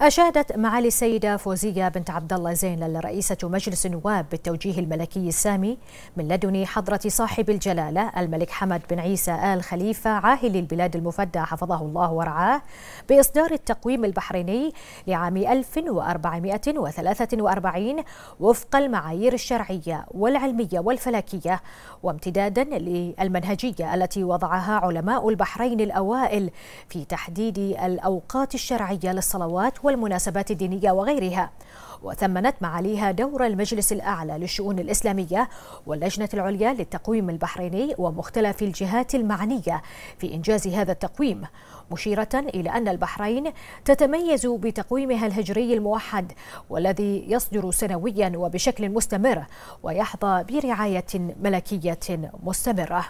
أشادت معالي السيدة فوزية بنت عبد الله زين رئيسة مجلس النواب بالتوجيه الملكي السامي من لدن حضرة صاحب الجلالة الملك حمد بن عيسى آل خليفة عاهل البلاد المفدى حفظه الله ورعاه بإصدار التقويم البحريني لعام 1443 وفق المعايير الشرعية والعلمية والفلكية وامتدادا للمنهجية التي وضعها علماء البحرين الأوائل في تحديد الأوقات الشرعية للصلوات والمناسبات الدينية وغيرها وثمنت معاليها دور المجلس الأعلى للشؤون الإسلامية واللجنة العليا للتقويم البحريني ومختلف الجهات المعنية في إنجاز هذا التقويم مشيرة إلى أن البحرين تتميز بتقويمها الهجري الموحد والذي يصدر سنويا وبشكل مستمر ويحظى برعاية ملكية مستمرة